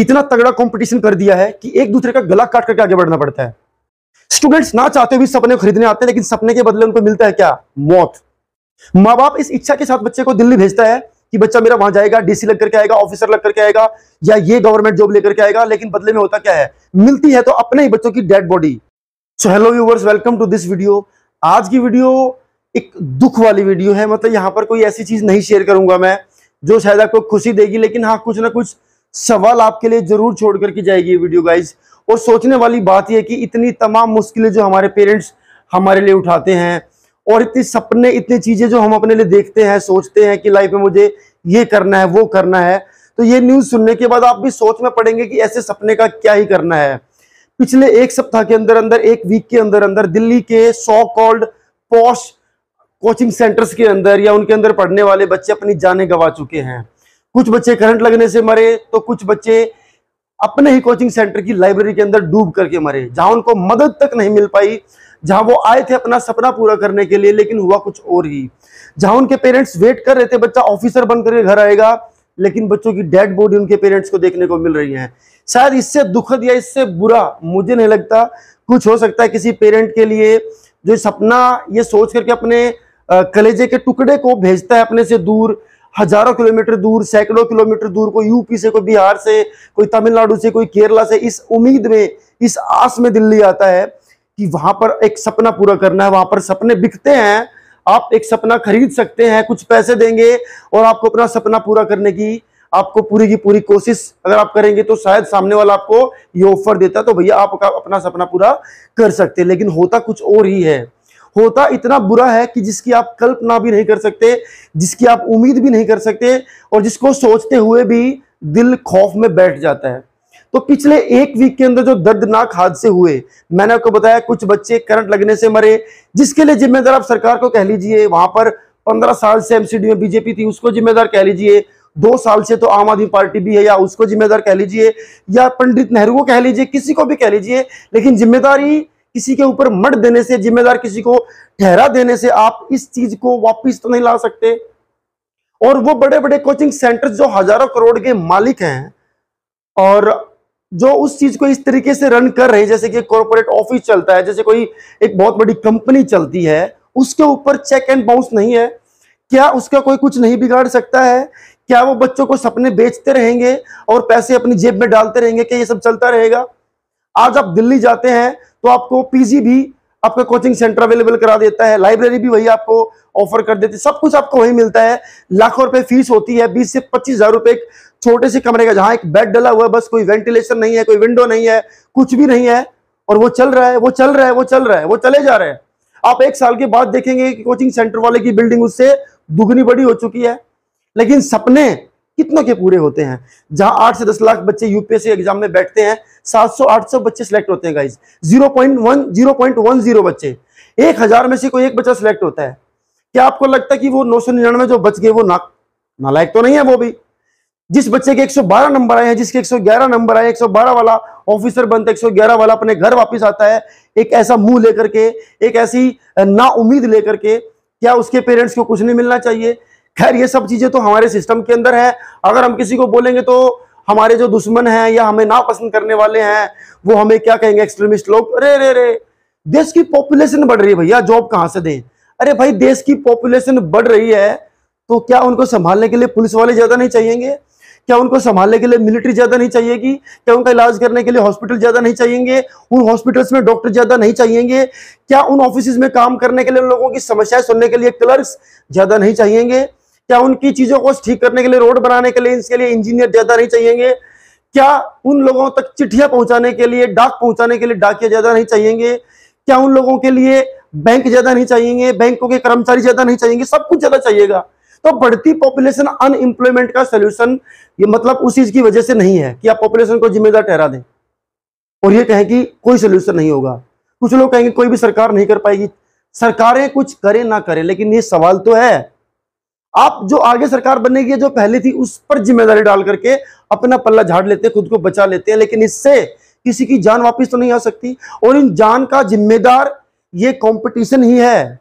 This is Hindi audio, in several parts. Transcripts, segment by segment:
इतना तगड़ा कंपटीशन कर दिया है कि एक दूसरे का गला काट करके आगे बढ़ना पड़ता है स्टूडेंट्स ना चाहते हुए सपने खरीदने आते हैं लेकिन सपने के बदले उनको मिलता है क्या मौत माँ बाप इस इच्छा के साथ बच्चे को दिल्ली भेजता है कि बच्चा मेरा वहां जाएगा डीसी लग करके आएगा ऑफिसर लग करके आएगा या ये गवर्नमेंट जॉब लेकर के आएगा लेकिन बदले में होता क्या है मिलती है तो अपने ही बच्चों की dead body so hello viewers welcome to this video आज की वीडियो एक दुख वाली वीडियो है मतलब यहाँ पर कोई ऐसी चीज नहीं शेयर करूंगा मैं जो शायद आपको खुशी देगी लेकिन हाँ कुछ ना कुछ सवाल आपके लिए जरूर छोड़ करके जाएगी ये वीडियो गाइज और सोचने वाली बात यह कि इतनी तमाम मुश्किलें जो हमारे पेरेंट्स हमारे लिए उठाते हैं और इतने सपने इतनी चीजें जो हम अपने लिए देखते हैं सोचते हैं कि लाइफ में मुझे ये करना है वो करना है तो ये न्यूज सुनने के बाद आप भी सोच में पड़ेंगे कि ऐसे सपने का क्या ही करना है पिछले एक सप्ताह के अंदर अंदर एक वीक के अंदर अंदर दिल्ली के so called posh coaching centres के अंदर या उनके अंदर पढ़ने वाले बच्चे अपनी जाने गंवा चुके हैं कुछ बच्चे करंट लगने से मरे तो कुछ बच्चे अपने ही कोचिंग सेंटर की लाइब्रेरी के अंदर डूब करके मरे जहां उनको मदद तक नहीं मिल पाई जहां वो आए थे अपना सपना पूरा करने के लिए लेकिन हुआ कुछ और ही जहां उनके पेरेंट्स वेट कर रहे थे बच्चा ऑफिसर बनकर घर आएगा लेकिन बच्चों की डेड बॉडी उनके पेरेंट्स को देखने को मिल रही है शायद इससे दुखद या इससे बुरा मुझे नहीं लगता कुछ हो सकता है किसी पेरेंट के लिए जो सपना ये सोच करके अपने कलेजे के टुकड़े को भेजता है अपने से दूर हजारों किलोमीटर दूर सैकड़ों किलोमीटर दूर कोई यूपी से कोई बिहार से कोई तमिलनाडु से कोई केरला से इस उम्मीद में इस आस में दिल्ली आता है कि वहां पर एक सपना पूरा करना है वहां पर सपने बिकते हैं आप एक सपना खरीद सकते हैं कुछ पैसे देंगे और आपको अपना सपना पूरा करने की आपको पूरी की पूरी कोशिश अगर आप करेंगे तो शायद सामने वाला आपको ये ऑफर देता तो भैया आप अपना सपना पूरा कर सकते हैं लेकिन होता कुछ और ही है होता इतना बुरा है कि जिसकी आप कल्पना भी नहीं कर सकते जिसकी आप उम्मीद भी नहीं कर सकते और जिसको सोचते हुए भी दिल खौफ में बैठ जाता है तो पिछले एक वीक के अंदर जो दर्दनाक हादसे हुए मैंने आपको बताया कुछ बच्चे करंट लगने से मरे जिसके लिए जिम्मेदार आप सरकार को कह लीजिए वहां पर पंद्रह साल से एमसीडी में बीजेपी थी उसको जिम्मेदार कह लीजिए दो साल से तो आम आदमी पार्टी भी है या उसको जिम्मेदार कह लीजिए या पंडित नेहरू को कह लीजिए किसी को भी कह लीजिए लेकिन जिम्मेदारी किसी के ऊपर मर देने से जिम्मेदार किसी को ठहरा देने से आप इस चीज को वापिस तो नहीं ला सकते और वो बड़े बड़े कोचिंग सेंटर जो हजारों करोड़ के मालिक हैं और जो उस चीज को इस तरीके से रन कर रहे हैं जैसे कि कॉरपोरेट ऑफिस चलता है जैसे कोई एक बहुत बड़ी कंपनी चलती है उसके ऊपर चेक एंड बाउंस नहीं है क्या उसका कोई कुछ नहीं बिगाड़ सकता है क्या वो बच्चों को सपने बेचते रहेंगे और पैसे अपनी जेब में डालते रहेंगे कि ये सब चलता रहेगा आज आप दिल्ली जाते हैं तो आपको पीजी भी आपका कोचिंग सेंटर अवेलेबल करा देता है लाइब्रेरी भी वही आपको ऑफर कर देती है सब कुछ आपको वही मिलता है लाखों रुपए फीस होती है बीस से पच्चीस हजार रुपए छोटे से कमरे का जहां एक बेड डला हुआ है बस कोई वेंटिलेशन नहीं है कोई विंडो नहीं है कुछ भी नहीं है और वो चल रहा है वो चल रहा है वो चल रहा है वो चले जा रहे हैं आप एक साल के बाद देखेंगे कि कोचिंग सेंटर वाले की बिल्डिंग उससे दुगनी बड़ी हो चुकी है लेकिन सपने कितनों के पूरे होते हैं जहां आठ से दस लाख बच्चे यूपीएससी एग्जाम में बैठते हैं सात सौ आठ सौ बच्चे सिलेक्ट होते हैं guys zero point one zero point one zero बच्चे एक हजार में से कोई एक बच्चा सिलेक्ट होता है क्या आपको लगता है कि वो नौ सौ निन्यानवे जो बच गए वो ना नालायक तो नहीं है वो भी जिस बच्चे के 112 नंबर आए हैं जिसके 111 नंबर आए 112 वाला ऑफिसर बनता है 111 वाला अपने घर वापस आता है एक ऐसा मुंह लेकर के एक ऐसी ना उम्मीद लेकर के क्या उसके पेरेंट्स को कुछ नहीं मिलना चाहिए खैर ये सब चीजें तो हमारे सिस्टम के अंदर है अगर हम किसी को बोलेंगे तो हमारे जो दुश्मन हैं या हमें ना पसंद करने वाले हैं वो हमें क्या कहेंगे एक्सट्रीमिस्ट लोग अरे रे रे देश की पॉपुलेशन बढ़ रही है भैया जॉब कहाँ से दें अरे भाई देश की पॉपुलेशन बढ़ रही है तो क्या उनको संभालने के लिए पुलिस वाले ज्यादा नहीं चाहिएंगे क्या उनको संभालने के लिए मिलिट्री ज्यादा नहीं चाहिएगी क्या उनका इलाज करने के लिए हॉस्पिटल ज्यादा नहीं चाहिएंगे उन हॉस्पिटल्स में डॉक्टर ज्यादा नहीं चाहिएंगे क्या उन ऑफिस में काम करने के लिए लोगों की समस्याएं सुनने के लिए क्लर्क ज्यादा नहीं चाहिएंगे क्या उनकी चीजों को ठीक करने के लिए रोड बनाने के लिए इसके लिए इंजीनियर ज्यादा नहीं चाहिए क्या उन लोगों तक चिट्ठियां पहुंचाने के लिए डाक पहुंचाने के लिए डाकिया ज्यादा नहीं चाहिए क्या उन लोगों के लिए बैंक ज्यादा नहीं चाहिए बैंकों के कर्मचारी ज्यादा नहीं चाहिए सब कुछ ज्यादा चाहिएगा तो बढ़ती पॉपुलेशन अनएम्प्लॉयमेंट का सोल्यूशन ये मतलब उस चीज की वजह से नहीं है कि आप पॉपुलेशन को जिम्मेदार ठहरा दें और ये कहें कि कोई सोल्यूशन नहीं होगा कुछ लोग कहेंगे कोई भी सरकार नहीं कर पाएगी सरकारें कुछ करें ना करें लेकिन ये सवाल तो है आप जो आगे सरकार बनेगी जो पहले थी उस पर जिम्मेदारी डाल करके अपना पल्ला झाड़ लेते हैं खुद को बचा लेते हैं लेकिन इससे किसी की जान वापस तो नहीं आ सकती और इन जान का जिम्मेदार ये कंपटीशन ही है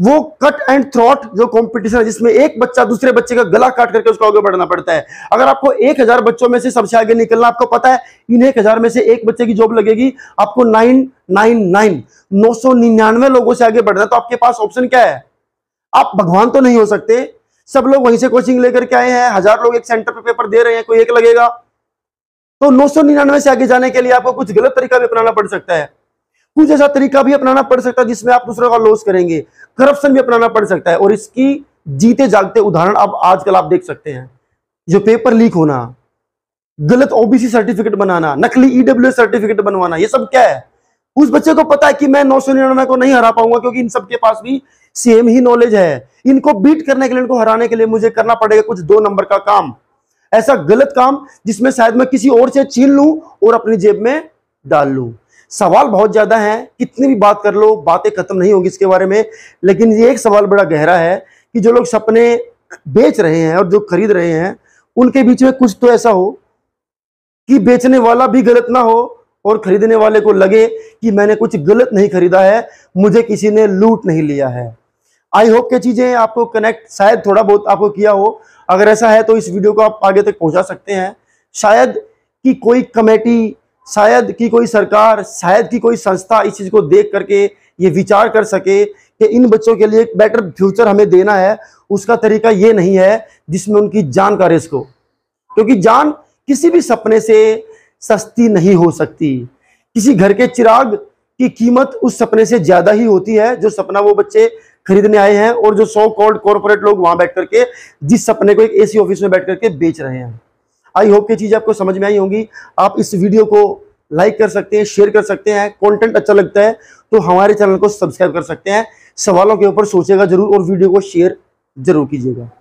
वो कट एंड थ्रॉट जो कंपटीशन है जिसमें एक बच्चा दूसरे बच्चे का गला काट करके उसको आगे बढ़ना पड़ता है अगर आपको एक हजार बच्चों में से सबसे आगे निकलना आपको पता है इन एक हजार में से एक बच्चे की जॉब लगेगी आपको नाइन नाइन नाइन नौ सौ निन्यानवे लोगों से आगे बढ़ना तो आपके पास ऑप्शन क्या है आप भगवान तो नहीं हो सकते सब लोग वहीं से कोचिंग लेकर के आए हैं हजार लोग एक सेंटर पे पेपर दे रहे हैं कोई एक लगेगा तो नौ सौ निन्यानवे से आगे जाने के लिए आपको कुछ गलत तरीका भी अपनाना पड़ सकता है कुछ ऐसा तरीका भी अपनाना पड़ सकता है जिसमें आप दूसरों का लॉस करेंगे करप्शन भी अपनाना पड़ सकता है और इसकी जीते जागते उदाहरण अब आजकल आप देख सकते हैं जो पेपर लीक होना गलत ओबीसी सर्टिफिकेट बनाना नकली ईडब्ल्यू e सर्टिफिकेट बनवाना ये सब क्या है उस बच्चे को पता है कि मैं नौ सौ निन्यानवे को नहीं हरा पाऊंगा क्योंकि इन सबके पास भी सेम ही नॉलेज है इनको बीट करने के लिए इनको हराने के लिए मुझे करना पड़ेगा कुछ दो नंबर का काम ऐसा गलत काम जिसमें शायद मैं किसी और से छीन लूं और अपनी जेब में डाल लूं सवाल बहुत ज्यादा है कितनी भी बात कर लो बातें खत्म नहीं होगी इसके बारे में लेकिन ये एक सवाल बड़ा गहरा है कि जो लोग सपने बेच रहे हैं और जो खरीद रहे हैं उनके बीच में कुछ तो ऐसा हो कि बेचने वाला भी गलत ना हो और खरीदने वाले को लगे कि मैंने कुछ गलत नहीं खरीदा है मुझे किसी ने लूट नहीं लिया है आई होप के चीज़ें आपको कनेक्ट शायद थोड़ा बहुत आपको किया हो अगर ऐसा है तो इस वीडियो को आप आगे तक पहुंचा सकते हैं शायद कि कोई कमेटी शायद कि कोई सरकार शायद कि कोई संस्था इस चीज़ को देख करके ये विचार कर सके कि इन बच्चों के लिए एक बेटर फ्यूचर हमें देना है उसका तरीका ये नहीं है जिसमें उनकी जान का रिस्क हो क्योंकि जान किसी भी सपने से सस्ती नहीं हो सकती किसी घर के चिराग की कीमत उस सपने से ज्यादा ही होती है जो सपना वो बच्चे खरीदने आए हैं और जो सो कॉल्ड कॉर्पोरेट लोग वहां बैठ करके जिस सपने को एक एसी ऑफिस में बैठ करके बेच रहे हैं आई होप ये चीज आपको समझ में आई होंगी आप इस वीडियो को लाइक कर सकते हैं शेयर कर सकते हैं कंटेंट अच्छा लगता है तो हमारे चैनल को सब्सक्राइब कर सकते हैं सवालों के ऊपर सोचेगा जरूर और वीडियो को शेयर जरूर कीजिएगा